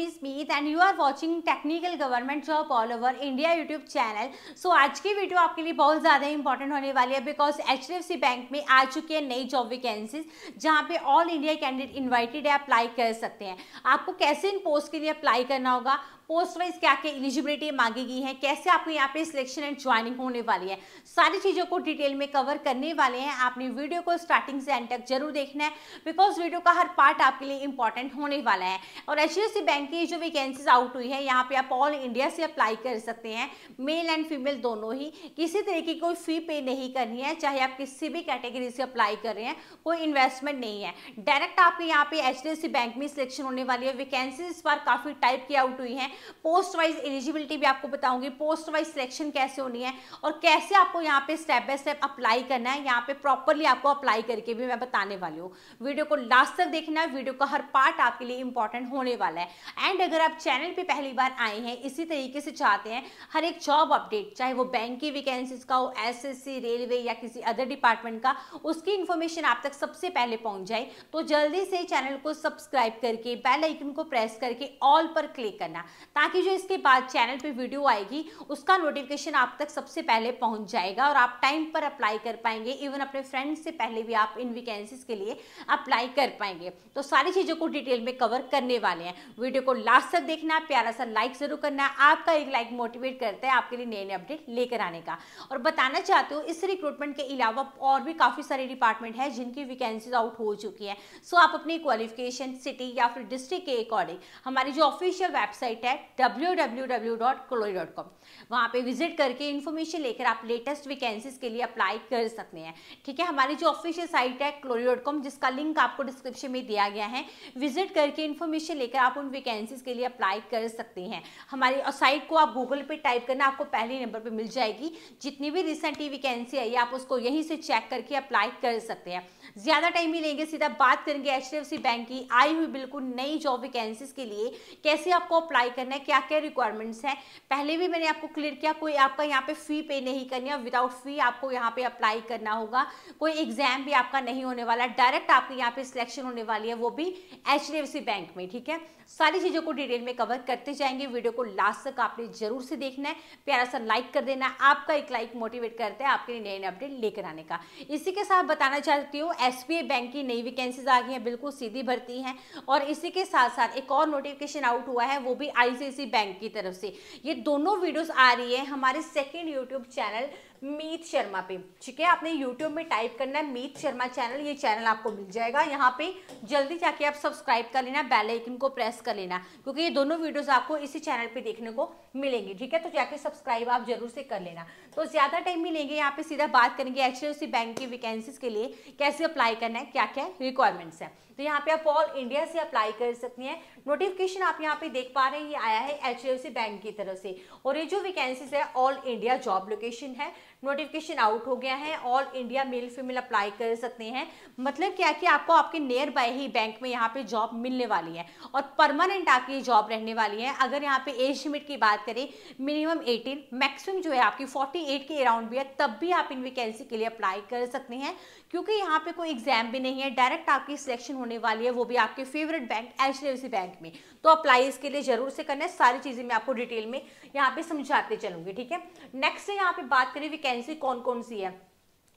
is Meet and you are watching technical government job all over India YouTube channel so आज की video आपके लिए बहुत ज़्यादा इंपॉर्टेंट होने वाली है बिकॉज एच बैंक में आ चुकी है नई जॉब वैकेंसीज जहाँ पे ऑल इंडिया कैंडिडेट इन्वाइटेड है अप्लाई कर सकते हैं आपको कैसे इन पोस्ट के लिए अप्लाई करना होगा पोस्ट वाइज क्या क्या एलिजिबिलिटी मांगी गई है कैसे आपको यहाँ पे सिलेक्शन एंड ज्वाइनिंग होने वाली है सारी चीज़ों को डिटेल में कवर करने वाले हैं आपने वीडियो को स्टार्टिंग से एंड तक जरूर देखना है बिकॉज वीडियो का हर पार्ट आपके लिए इंपॉर्टेंट होने वाला है और एच बैंक की जो वैकेंसीज आउट हुई है यहाँ पे आप ऑल इंडिया से अप्लाई कर सकते हैं मेल एंड फीमेल दोनों ही किसी तरीके की कोई फी पे नहीं करनी है चाहे आप किसी भी कैटेगरी से अप्लाई कर रहे हैं कोई इन्वेस्टमेंट नहीं है डायरेक्ट आपके यहाँ पे एच बैंक में सिलेक्शन होने वाली है वैकेंसी इस बार काफ़ी टाइप की आउट हुई हैं पोस्ट वाइज एलिजिबिलिटी भी आपको बताऊंगी पोस्ट वाइज सिलेक्शन कैसे होनी है और कैसे आपको यहाँ पे स्टेप बाय स्टेप अप्लाई करना है यहाँ पे प्रॉपरली आपको अप्लाई करके भी मैं बताने वाली हूँ वीडियो को लास्ट तक देखना है वीडियो का हर पार्ट आपके लिए इंपॉर्टेंट होने वाला है एंड अगर आप चैनल पर पहली बार आए हैं इसी तरीके से चाहते हैं हर एक जॉब अपडेट चाहे वो बैंक की वैकेंसीज का हो एस रेलवे या किसी अदर डिपार्टमेंट का उसकी इन्फॉर्मेशन आप तक सबसे पहले पहुंच जाए तो जल्दी से चैनल को सब्सक्राइब करके बेल आइकन को प्रेस करके ऑल पर क्लिक करना ताकि जो इसके बाद चैनल पे वीडियो आएगी उसका नोटिफिकेशन आप तक सबसे पहले पहुंच जाएगा और आप टाइम पर अप्लाई कर पाएंगे इवन अपने फ्रेंड्स से पहले भी आप इन वैकेंसीज के लिए अप्लाई कर पाएंगे तो सारी चीज़ों को डिटेल में कवर करने वाले हैं वीडियो को लास्ट तक देखना प्यारा सा लाइक ज़रूर करना आपका एक लाइक मोटिवेट करता है आपके लिए नए नए अपडेट लेकर आने का और बताना चाहते हो इस रिक्रूटमेंट के अलावा और भी काफ़ी सारे डिपार्टमेंट हैं जिनकी वैकेंसीज आउट हो चुकी हैं सो आप अपनी क्वालिफिकेशन सिटी या फिर डिस्ट्रिक्ट के अकॉर्डिंग हमारी जो ऑफिशियल वेबसाइट है W W W dot Clory dot com वहाँ पर विजिट करके इन्फॉर्मेशन लेकर आप लेटेस्ट वैकेंसीज के लिए अप्लाई कर सकते हैं ठीक है हमारी जो ऑफिशियल साइट है क्लोरी डॉट कॉम जिसका लिंक आपको डिस्क्रिप्शन में दिया गया है विजिट करके इन्फॉर्मेशन लेकर आप उन वैकेंसीज के लिए अप्लाई कर सकते हैं हमारी साइट को आप गूगल पे टाइप करना आपको पहले नंबर पर मिल जाएगी जितनी भी रिसेंटली वैकेंसी आई है आप उसको यहीं से चेक करके अप्लाई कर सकते हैं ज़्यादा टाइम ही लेंगे सीधा बात करेंगे एच बैंक की आई हुई बिल्कुल नई जॉब वैकेंसीज के लिए कैसे आपको अप्लाई करना करना है क्या क्या रिक्वायरमेंट्स हैं पहले भी मैंने आपको क्लियर किया कोई आपका यहाँ पे फ़ी पे नहीं करनी है विदाउट फ़ी आपको यहाँ पे अप्लाई करना होगा कोई एग्जाम भी आपका नहीं होने वाला डायरेक्ट आपके यहाँ पे सिलेक्शन होने वाली है वो भी एच बैंक में ठीक है सारी चीज़ों को डिटेल में कवर करते जाएंगे वीडियो को लास्ट तक आपने जरूर से देखना है प्यारा सा लाइक कर देना आपका एक लाइक मोटिवेट करता है आपके लिए नए नए अपडेट लेकर आने का इसी के साथ बताना चाहती हूँ एस बैंक की नई वैकेंसीज आ गई है बिल्कुल सीधी भर्ती है और इसी के साथ साथ एक और नोटिफिकेशन आउट हुआ है वो भी आई आईसीआईसी बैंक की तरफ से ये दोनों वीडियोस आ रही है हमारे second YouTube channel Meet Sharma पे ठीक है आपने यूट्यूब में टाइप करना है मीत शर्मा चैनल ये चैनल आपको मिल जाएगा यहाँ पे जल्दी जाके आप सब्सक्राइब कर लेना बेल आइकन को प्रेस कर लेना क्योंकि ये दोनों वीडियोस आपको इसी चैनल पे देखने को मिलेंगे ठीक है तो जाके सब्सक्राइब आप जरूर से कर लेना तो ज़्यादा टाइम भी लेंगे यहाँ पे सीधा बात करेंगे एच बैंक की वैकेंसीज के लिए कैसे अप्लाई करना है क्या क्या रिक्वायरमेंट्स है तो यहाँ पे आप ऑल इंडिया से अप्लाई कर सकती हैं नोटिफिकेशन आप यहाँ पे देख पा रहे हैं ये आया है एच बैंक की तरफ से और ये जो वैकेंसीज है ऑल इंडिया जॉब लोकेशन है नोटिफिकेशन आउट हो गया है all India male female apply कर सकते हैं मतलब क्या कि आपको आपके नियर बाय ही बैंक में यहाँ पे जॉब मिलने वाली है और परमानेंट आपकी जॉब रहने वाली है अगर यहाँ पे एज लिमिट की बात करें मिनिमम 18 मैक्सिमम जो है आपकी 48 के अराउंड भी है तब भी आप इन वैकेंसी के लिए अप्लाई कर सकते हैं क्योंकि यहाँ पे कोई एग्जाम भी नहीं है डायरेक्ट आपकी सिलेक्शन होने वाली है वो भी आपके फेवरेट बैंक एच बैंक में तो अप्लाई इसके लिए जरूर से करना है सारी चीज़ें मैं आपको डिटेल में यहाँ पे समझाते चलूंगी ठीक है नेक्स्ट यहाँ पे बात करें वैकेंसी कौन कौन सी है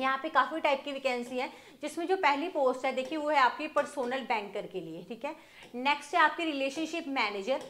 यहाँ पे काफ़ी टाइप की वैकेंसी है जिसमें जो पहली पोस्ट है देखिए वो है आपकी पर्सोनल बैंकर के लिए ठीक है नेक्स्ट है आपकी रिलेशनशिप मैनेजर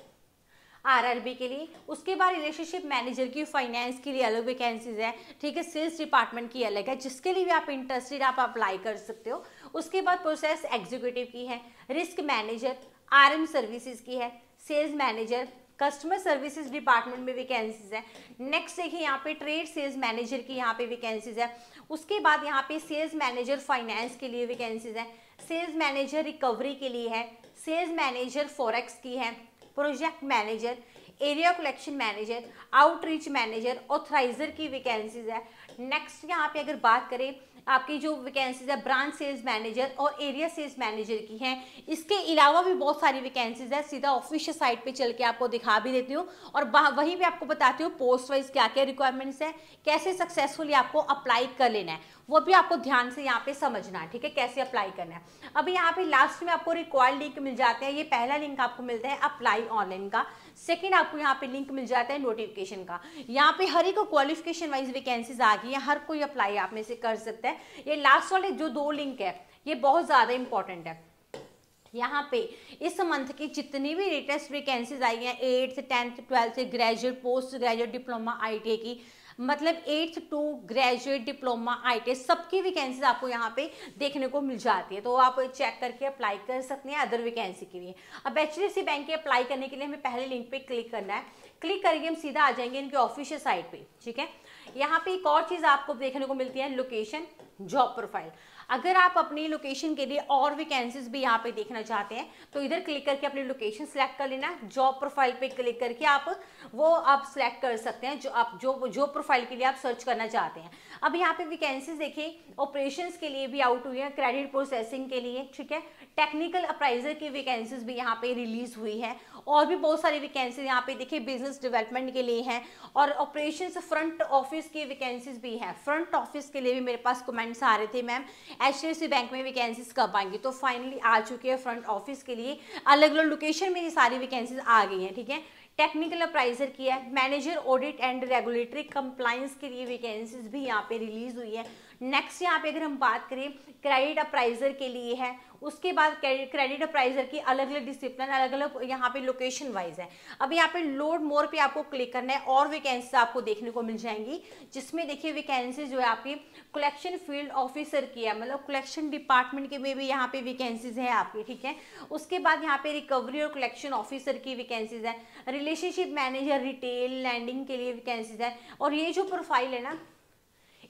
आरआरबी के लिए उसके बाद रिलेशनशिप मैनेजर की फाइनेंस के लिए अलग वैकेंसीज है ठीक है सेल्स डिपार्टमेंट की अलग है जिसके लिए भी आप इंटरेस्टेड आप अप्लाई कर सकते हो उसके बाद प्रोसेस एग्जीक्यूटिव की है रिस्क मैनेजर आर सर्विसेज की है sales manager customer services department में वैकेंसीज है नेक्स्ट देखिए यहाँ पे ट्रेड सेल्स मैनेजर की यहाँ पे वैकेंसीज है उसके बाद यहाँ पे सेल्स मैनेजर फाइनेंस के लिए वैकेंसीज है सेल्स मैनेजर रिकवरी के लिए है सेल्स मैनेजर फॉरेक्स की है project manager area collection manager outreach manager authoriser की वैकेंसीज है नेक्स्ट यहाँ पे अगर बात करें आपकी जो वैकेंसीज है ब्रांच सेल्स मैनेजर और एरिया सेल्स मैनेजर की हैं इसके अलावा भी बहुत सारी वैकेंसीज है सीधा ऑफिशियल साइट पे चल के आपको दिखा भी देती हूँ और वहीं पे आपको बताती हूँ पोस्ट वाइज क्या क्या रिक्वायरमेंट्स है कैसे सक्सेसफुली आपको अप्लाई कर लेना है वो भी आपको ध्यान से यहाँ पे समझना है ठीक है कैसे अप्लाई करना है अभी यहाँ पे लास्ट में आपको रिक्वायर्ड लिंक मिल जाते हैं ये पहला लिंक आपको मिलता है अप्लाई ऑनलाइन का सेकेंड आपको यहाँ पे लिंक मिल जाता है नोटिफिकेशन का यहाँ पे हर एक क्वालिफिकेशन वाइज वैकेंसीज आ गई है हर कोई अप्लाई आप में से कर सकता है ये लास्ट वाले जो दो लिंक है ये बहुत ज़्यादा इंपॉर्टेंट है यहाँ पे इस मंथ की जितनी भी लेटेस्ट वैकेंसीज आई हैं eighth tenth twelfth graduate post graduate diploma आई की मतलब एट्थ टू ग्रेजुएट डिप्लोमा आई सबकी वैकेंसीज आपको यहाँ पे देखने को मिल जाती है तो आप चेक करके अप्लाई कर सकते हैं अदर वैकेंसी के लिए अब एच बैंक की अप्लाई करने के लिए हमें पहले लिंक पे क्लिक करना है क्लिक करके हम सीधा आ जाएंगे इनके ऑफिशियल साइट पे ठीक है यहाँ पे एक और चीज़ आपको देखने को मिलती है लोकेशन जॉब प्रोफाइल अगर आप अपनी लोकेशन के लिए और वैकेंसीज भी यहाँ पे देखना चाहते हैं तो इधर क्लिक करके अपनी लोकेशन सेलेक्ट कर लेना जॉब प्रोफाइल पे क्लिक करके आप वो आप सेलेक्ट कर सकते हैं जो आप जो जॉब प्रोफाइल के लिए आप सर्च करना चाहते हैं अब यहाँ पे वैकेंसीज देखिए ऑपरेशन के लिए भी आउट हुई है क्रेडिट प्रोसेसिंग के लिए ठीक है टेक्निकल अप्राइजर की वैकेंसीज भी यहाँ पे रिलीज हुई है और भी बहुत सारी वैकेंसीज यहाँ पे देखिए बिजनेस डेवलपमेंट के लिए हैं और ऑपरेशन फ्रंट ऑफिस की वैकेंसीज भी हैं फ्रंट ऑफिस के लिए भी मेरे पास कमेंट्स आ रहे थे मैम एच बैंक में वैकेंसीज कब आएंगी तो फाइनली आ चुकी है फ्रंट ऑफिस के लिए अलग अलग लोकेशन में ये सारी वैकेंसीज आ गई हैं ठीक है टेक्निकल अप्राइजर की है manager audit and regulatory compliance के लिए वैकेंसीज भी यहाँ पे रिलीज हुई है नेक्स्ट यहाँ पे अगर हम बात करें क्रेडिट अप्राइजर के लिए है उसके बाद क्रेडिट अप्राइजर की अलग अलग डिसिप्लिन अलग अलग यहाँ पे लोकेशन वाइज है अब यहाँ पे लोड मोर पे आपको क्लिक करना है और वैकेंसी आपको देखने को मिल जाएंगी जिसमें देखिए वैकेंसी जो है आपकी कलेक्शन फील्ड ऑफिसर की है मतलब कलेक्शन डिपार्टमेंट के में भी यहाँ पे वैकेंसीज है आपकी ठीक है उसके बाद यहाँ पे रिकवरी और कलेक्शन ऑफिसर की वैकेंसीज है रिलेशनशिप मैनेजर रिटेल लैंडिंग के लिए वैकेंसीज है और ये जो प्रोफाइल है ना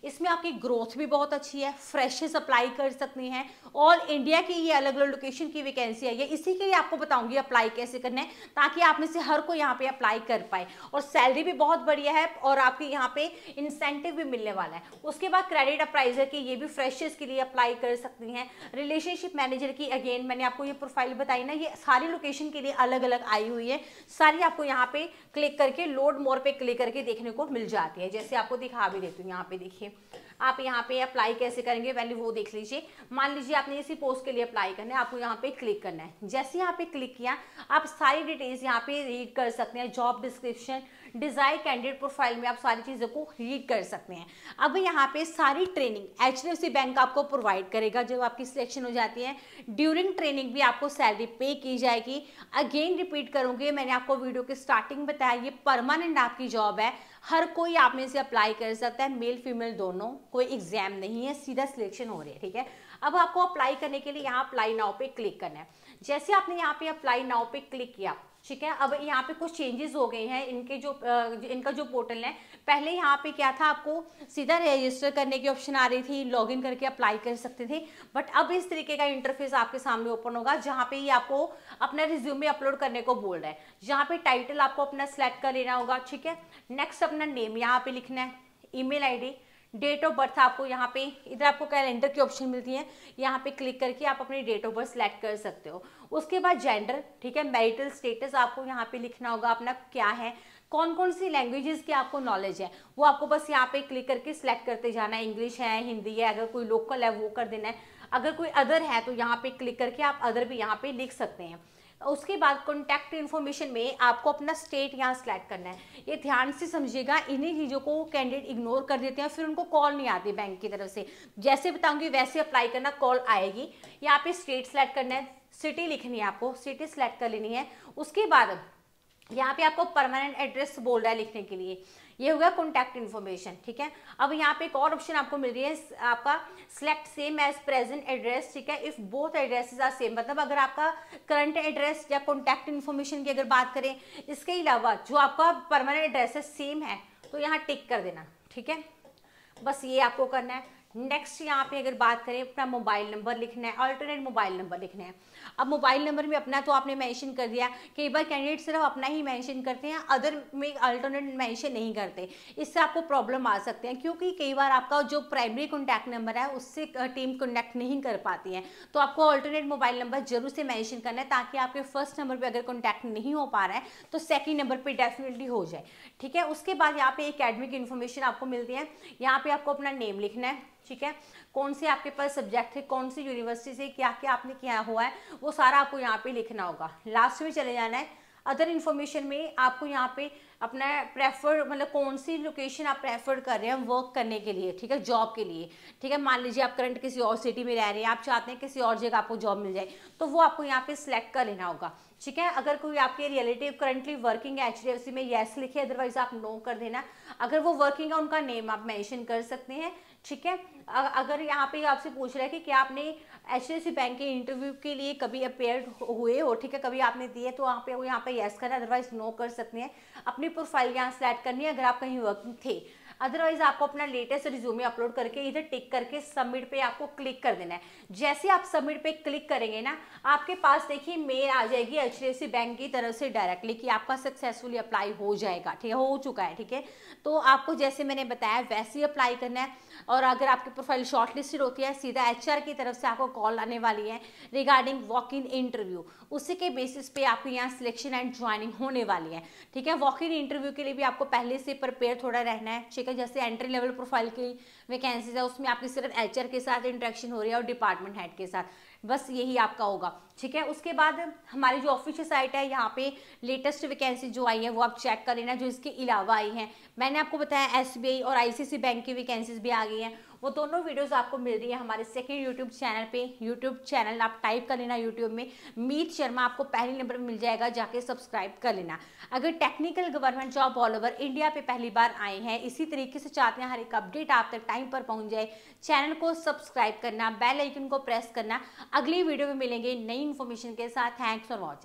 इसमें आपकी ग्रोथ भी बहुत अच्छी है फ्रेशेस अप्लाई कर सकती हैं ऑल इंडिया की ये अलग अलग लोकेशन की वैकेंसी है ये इसी के लिए आपको बताऊंगी अप्लाई कैसे करना है ताकि आप में से हर को यहाँ पे अप्लाई कर पाए और सैलरी भी बहुत बढ़िया है और आपके यहाँ पे इंसेंटिव भी मिलने वाला है उसके बाद क्रेडिट अप्राइजर की ये भी फ्रेशेस के लिए अप्लाई कर सकती हैं रिलेशनशिप मैनेजर की अगेन मैंने आपको ये प्रोफाइल बताई ना ये सारी लोकेशन के लिए अलग अलग आई हुई है सारी आपको यहाँ पे क्लिक करके लोड मोर पे क्लिक करके देखने को मिल जाती है जैसे आपको दिखा भी देती हूँ यहाँ पे देखिए आप यहाँ पे अप्लाई कैसे करेंगे पहले वो देख लीजिए मान लीजिए आपने इसी पोस्ट के लिए अप्लाई करना है आपको यहाँ पे क्लिक करना है जैसे यहाँ पे क्लिक किया आप सारी डिटेल्स यहाँ पे रीड कर सकते हैं job description desired candidate profile में आप सारी चीज़ों को रीड कर सकते हैं अब यहाँ पे सारी ट्रेनिंग एच बैंक आपको प्रोवाइड करेगा जब आपकी सिलेक्शन हो जाती है ड्यूरिंग ट्रेनिंग भी आपको सैलरी पे की जाएगी अगेन रिपीट करूँगी मैंने आपको वीडियो के स्टार्टिंग बताया ये परमानेंट आपकी जॉब है हर कोई आप में से अप्लाई कर सकता है मेल फीमेल दोनों कोई एग्जाम नहीं है सीधा सिलेक्शन हो रही है ठीक है अब आपको अप्लाई करने के लिए यहाँ अप्लाई नाव पे क्लिक करना है जैसे आपने यहाँ पे अप्लाई नाव पे क्लिक किया ठीक है अब यहाँ पे कुछ चेंजेस हो गए हैं इनके जो इनका जो पोर्टल है पहले यहाँ पे क्या था आपको सीधा रजिस्टर करने की ऑप्शन आ रही थी लॉगिन करके अप्लाई कर सकते थे बट अब इस तरीके का इंटरफेस आपके सामने ओपन होगा जहाँ पे ये आपको अपना रिज्यूमे अपलोड करने को बोल रहा है जहाँ पे टाइटल आपको अपना सेलेक्ट कर लेना होगा ठीक है नेक्स्ट अपना नेम यहाँ पे लिखना है email ID date of birth आपको यहाँ पे इधर आपको कैलेंडर की ऑप्शन मिलती है यहाँ पे क्लिक करके आप अपनी डेट ऑफ बर्थ सेलेक्ट कर सकते हो उसके बाद जेंडर ठीक है मैरिटल स्टेटस आपको यहाँ पे लिखना होगा अपना क्या है कौन कौन सी लैंग्वेजेस की आपको नॉलेज है वो आपको बस यहाँ पे क्लिक करके सिलेक्ट करते जाना है इंग्लिश है हिंदी है अगर कोई लोकल है वो कर देना है अगर कोई अदर है तो यहाँ पे क्लिक करके आप अदर भी यहाँ पे लिख सकते हैं उसके बाद कॉन्टैक्ट इन्फॉर्मेशन में आपको अपना स्टेट यहाँ सेलेक्ट करना है ये ध्यान से समझिएगा इन्हीं चीज़ों को कैंडिडेट इग्नोर कर देते हैं फिर उनको कॉल नहीं आती बैंक की तरफ से जैसे बताऊंगी वैसे अप्लाई करना कॉल आएगी यहाँ पे स्टेट सेलेक्ट करना है सिटी लिखनी है आपको सिटी सेलेक्ट कर लेनी है उसके बाद यहाँ पे आपको परमानेंट एड्रेस बोल रहा है लिखने के लिए ये हो गया कॉन्टैक्ट इन्फॉर्मेशन ठीक है अब यहाँ पे एक और ऑप्शन आपको मिल रही है आपका select same as present address ठीक है if both addresses are same मतलब अगर आपका करंट एड्रेस या कॉन्टैक्ट इन्फॉर्मेशन की अगर बात करें इसके अलावा जो आपका परमानेंट एड्रेस है सेम है तो यहाँ टिक कर देना ठीक है बस ये आपको करना है नेक्स्ट यहाँ पे अगर बात करें अपना मोबाइल नंबर लिखना है अल्टरनेट मोबाइल नंबर लिखना है अब मोबाइल नंबर में अपना तो आपने मेंशन कर दिया कई बार कैंडिडेट सिर्फ अपना ही मेंशन करते हैं अदर में अल्टरनेट मेंशन नहीं करते इससे आपको प्रॉब्लम आ सकते हैं क्योंकि कई बार आपका जो प्राइमरी कॉन्टैक्ट नंबर है उससे टीम कॉन्टैक्ट नहीं कर पाती है तो आपको अल्टरनेट मोबाइल नंबर जरूर से मैंशन करना है ताकि आपके फर्स्ट नंबर पर अगर कॉन्टैक्ट नहीं हो पा रहा है तो सेकेंड नंबर पर डेफिनेटली हो जाए ठीक है उसके बाद यहाँ पे एकेडमिक इन्फॉर्मेशन आपको मिलती है यहाँ पे आपको अपना नेम लिखना है ठीक है कौन से आपके पास सब्जेक्ट है कौन सी यूनिवर्सिटी से क्या क्या आपने किया हुआ है वो सारा आपको यहाँ पे लिखना होगा लास्ट में चले जाना है अदर इन्फॉर्मेशन में आपको यहाँ पे अपना प्रेफर मतलब कौन सी लोकेशन आप प्रेफर कर रहे हैं वर्क करने के लिए ठीक है जॉब के लिए ठीक है मान लीजिए आप करंट किसी और सिटी में रह रहे हैं आप चाहते हैं किसी और जगह आपको जॉब मिल जाए तो वो आपको यहाँ पे सिलेक्ट कर लेना होगा ठीक है अगर कोई आपके रिलेटिव करंटली वर्किंग है एच में येस लिखे अदरवाइज आप नो कर देना अगर वो वर्किंग है उनका नेम आप मैंशन कर सकते हैं ठीक है अगर यहाँ पे आपसे पूछ रहा है कि क्या आपने एच बैंक के इंटरव्यू के लिए कभी अपेयर हुए हो ठीक है कभी आपने दिए तो वहाँ पे वो यहाँ पे येस करना अदरवाइज नो कर सकते हैं अपनी प्रोफाइल यहाँ सेलेक्ट करनी है अगर आप कहीं वर्क थे अदरवाइज आपको अपना लेटेस्ट रिज्यूमे अपलोड करके इधर टिक करके सबमिट पे आपको क्लिक कर देना है जैसे आप सबमिट पे क्लिक करेंगे ना आपके पास देखिए मेल आ जाएगी एच बैंक की तरफ से डायरेक्टली कि आपका सक्सेसफुली अप्लाई हो जाएगा ठीक है हो चुका है ठीक है तो आपको जैसे मैंने बताया वैसे ही अप्लाई करना है और अगर आपकी प्रोफाइल शॉर्टलिस्टेड होती है सीधा एचआर की तरफ से आपको कॉल आने वाली है रिगार्डिंग वॉक इन इंटरव्यू उसी के बेसिस पे आपके यहाँ सिलेक्शन एंड ज्वाइनिंग होने वाली है ठीक है वॉक इन इंटरव्यू के लिए भी आपको पहले से प्रिपेयर थोड़ा रहना है ठीक है जैसे एंट्री लेवल प्रोफाइल की वैकेंसीज है उसमें आपकी सिर्फ एच के साथ इंट्रैक्शन हो रही है और डिपार्टमेंट हेड के साथ बस यही आपका होगा ठीक है उसके बाद हमारी जो ऑफिशियल साइट है यहाँ पे लेटेस्ट वैकेंसी जो आई है वो आप चेक कर लेना जो इसके अलावा आई हैं मैंने आपको बताया एसबीआई और आईसीसी बैंक की वैकेंसीज भी आ गई हैं वो दोनों वीडियोस आपको मिल रही है हमारे सेकंड यूट्यूब चैनल पे यूट्यूब चैनल आप टाइप कर लेना यूट्यूब में मीत शर्मा आपको पहले नंबर पर मिल जाएगा जाके सब्सक्राइब कर लेना अगर technical government job all over India पे पहली बार आए हैं इसी तरीके से चाहते हैं हर एक अपडेट आप तक टाइम पर पहुंच जाए चैनल को सब्सक्राइब करना बेल आइकन को प्रेस करना अगली वीडियो में मिलेंगे नई नई इन्फॉर्मेशन के साथ थैंक्स फॉर वॉचिंग